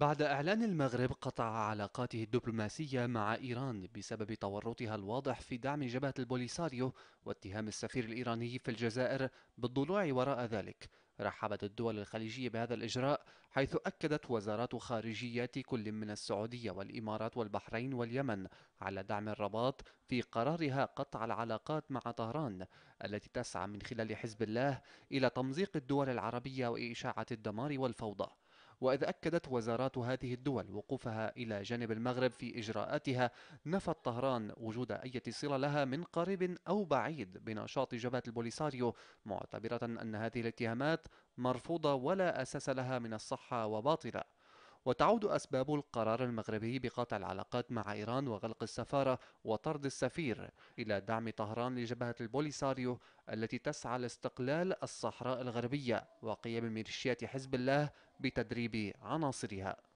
بعد إعلان المغرب قطع علاقاته الدبلوماسية مع إيران بسبب تورطها الواضح في دعم جبهة البوليساريو واتهام السفير الإيراني في الجزائر بالضلوع وراء ذلك رحبت الدول الخليجية بهذا الإجراء حيث أكدت وزارات خارجيات كل من السعودية والإمارات والبحرين واليمن على دعم الرباط في قرارها قطع العلاقات مع طهران التي تسعى من خلال حزب الله إلى تمزيق الدول العربية وإشاعة الدمار والفوضى وإذ أكدت وزارات هذه الدول وقوفها إلى جانب المغرب في إجراءاتها نفت طهران وجود أي صلة لها من قريب أو بعيد بنشاط جبهة البوليساريو معتبرة أن هذه الاتهامات مرفوضة ولا أساس لها من الصحة وباطلة وتعود أسباب القرار المغربي بقطع العلاقات مع إيران وغلق السفارة وطرد السفير إلى دعم طهران لجبهة البوليساريو التي تسعى لاستقلال الصحراء الغربية وقيام ميليشيات حزب الله بتدريب عناصرها